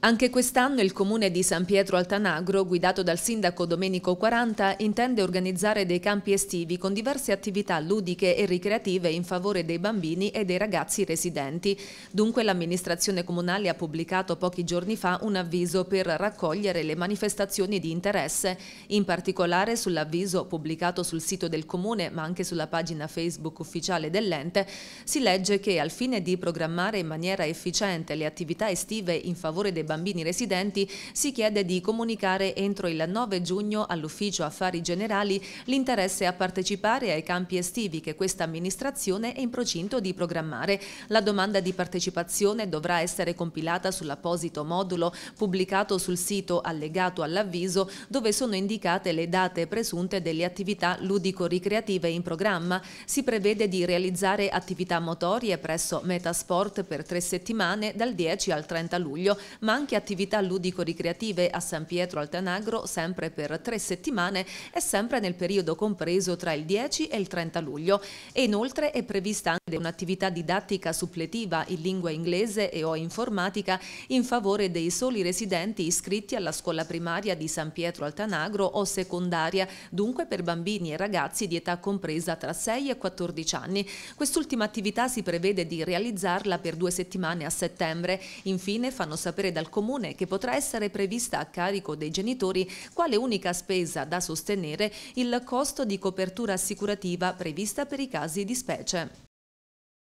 Anche quest'anno il comune di San Pietro Altanagro, guidato dal sindaco Domenico 40, intende organizzare dei campi estivi con diverse attività ludiche e ricreative in favore dei bambini e dei ragazzi residenti. Dunque l'amministrazione comunale ha pubblicato pochi giorni fa un avviso per raccogliere le manifestazioni di interesse. In particolare sull'avviso pubblicato sul sito del comune ma anche sulla pagina Facebook ufficiale dell'ente si legge che al fine di programmare in maniera efficiente le attività estive in favore dei bambini residenti si chiede di comunicare entro il 9 giugno all'Ufficio Affari Generali l'interesse a partecipare ai campi estivi che questa amministrazione è in procinto di programmare. La domanda di partecipazione dovrà essere compilata sull'apposito modulo pubblicato sul sito allegato all'avviso dove sono indicate le date presunte delle attività ludico-ricreative in programma. Si prevede di realizzare attività motorie presso Metasport per tre settimane dal 10 al 30 luglio, ma anche attività ludico-ricreative a San Pietro Altanagro sempre per tre settimane e sempre nel periodo compreso tra il 10 e il 30 luglio. E inoltre è prevista anche un'attività didattica suppletiva in lingua inglese e o informatica in favore dei soli residenti iscritti alla scuola primaria di San Pietro Altanagro o secondaria, dunque per bambini e ragazzi di età compresa tra 6 e 14 anni. Quest'ultima attività si prevede di realizzarla per due settimane a settembre. Infine fanno sapere dal dal Comune che potrà essere prevista a carico dei genitori quale unica spesa da sostenere il costo di copertura assicurativa prevista per i casi di specie.